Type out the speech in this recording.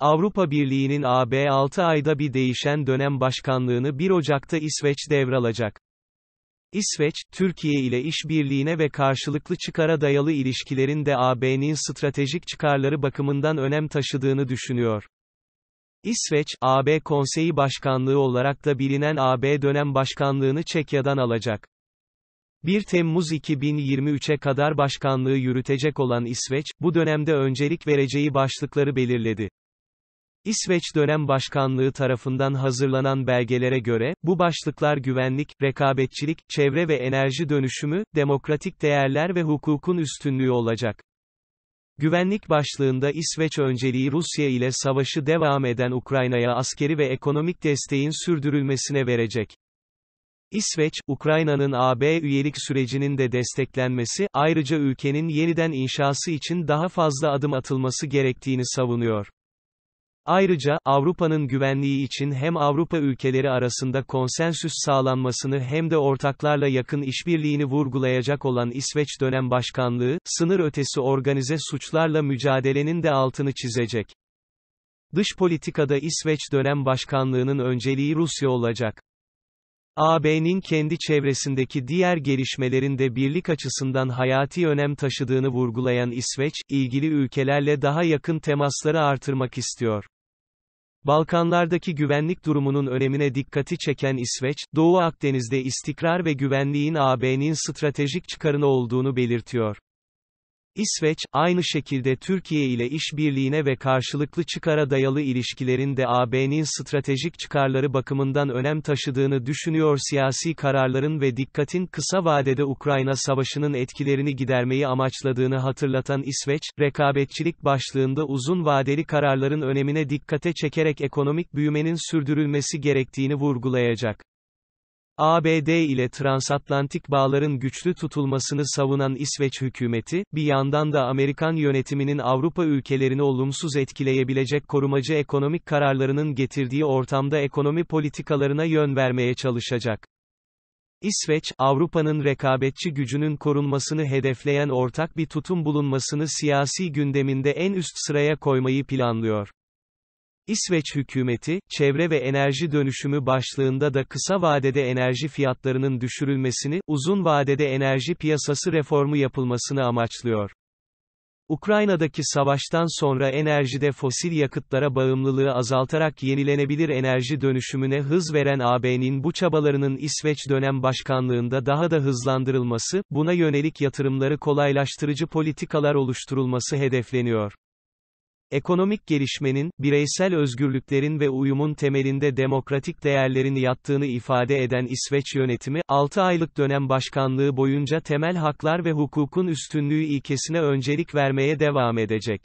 Avrupa Birliği'nin AB 6 ayda bir değişen dönem başkanlığını 1 Ocak'ta İsveç devralacak. İsveç, Türkiye ile işbirliğine ve karşılıklı çıkara dayalı ilişkilerin de AB'nin stratejik çıkarları bakımından önem taşıdığını düşünüyor. İsveç, AB Konseyi Başkanlığı olarak da bilinen AB dönem başkanlığını Çekya'dan alacak. 1 Temmuz 2023'e kadar başkanlığı yürütecek olan İsveç, bu dönemde öncelik vereceği başlıkları belirledi. İsveç dönem başkanlığı tarafından hazırlanan belgelere göre, bu başlıklar güvenlik, rekabetçilik, çevre ve enerji dönüşümü, demokratik değerler ve hukukun üstünlüğü olacak. Güvenlik başlığında İsveç önceliği Rusya ile savaşı devam eden Ukrayna'ya askeri ve ekonomik desteğin sürdürülmesine verecek. İsveç, Ukrayna'nın AB üyelik sürecinin de desteklenmesi, ayrıca ülkenin yeniden inşası için daha fazla adım atılması gerektiğini savunuyor. Ayrıca, Avrupa'nın güvenliği için hem Avrupa ülkeleri arasında konsensüs sağlanmasını hem de ortaklarla yakın işbirliğini vurgulayacak olan İsveç dönem başkanlığı, sınır ötesi organize suçlarla mücadelenin de altını çizecek. Dış politikada İsveç dönem başkanlığının önceliği Rusya olacak. AB'nin kendi çevresindeki diğer gelişmelerin de birlik açısından hayati önem taşıdığını vurgulayan İsveç, ilgili ülkelerle daha yakın temasları artırmak istiyor. Balkanlardaki güvenlik durumunun önemine dikkati çeken İsveç, Doğu Akdeniz'de istikrar ve güvenliğin AB'nin stratejik çıkarını olduğunu belirtiyor. İsveç, aynı şekilde Türkiye ile işbirliğine ve karşılıklı çıkara dayalı ilişkilerin de AB'nin stratejik çıkarları bakımından önem taşıdığını düşünüyor siyasi kararların ve dikkatin kısa vadede Ukrayna Savaşı'nın etkilerini gidermeyi amaçladığını hatırlatan İsveç, rekabetçilik başlığında uzun vadeli kararların önemine dikkate çekerek ekonomik büyümenin sürdürülmesi gerektiğini vurgulayacak. ABD ile transatlantik bağların güçlü tutulmasını savunan İsveç hükümeti, bir yandan da Amerikan yönetiminin Avrupa ülkelerini olumsuz etkileyebilecek korumacı ekonomik kararlarının getirdiği ortamda ekonomi politikalarına yön vermeye çalışacak. İsveç, Avrupa'nın rekabetçi gücünün korunmasını hedefleyen ortak bir tutum bulunmasını siyasi gündeminde en üst sıraya koymayı planlıyor. İsveç hükümeti, çevre ve enerji dönüşümü başlığında da kısa vadede enerji fiyatlarının düşürülmesini, uzun vadede enerji piyasası reformu yapılmasını amaçlıyor. Ukrayna'daki savaştan sonra enerjide fosil yakıtlara bağımlılığı azaltarak yenilenebilir enerji dönüşümüne hız veren AB'nin bu çabalarının İsveç dönem başkanlığında daha da hızlandırılması, buna yönelik yatırımları kolaylaştırıcı politikalar oluşturulması hedefleniyor. Ekonomik gelişmenin, bireysel özgürlüklerin ve uyumun temelinde demokratik değerlerin yattığını ifade eden İsveç yönetimi, 6 aylık dönem başkanlığı boyunca temel haklar ve hukukun üstünlüğü ilkesine öncelik vermeye devam edecek.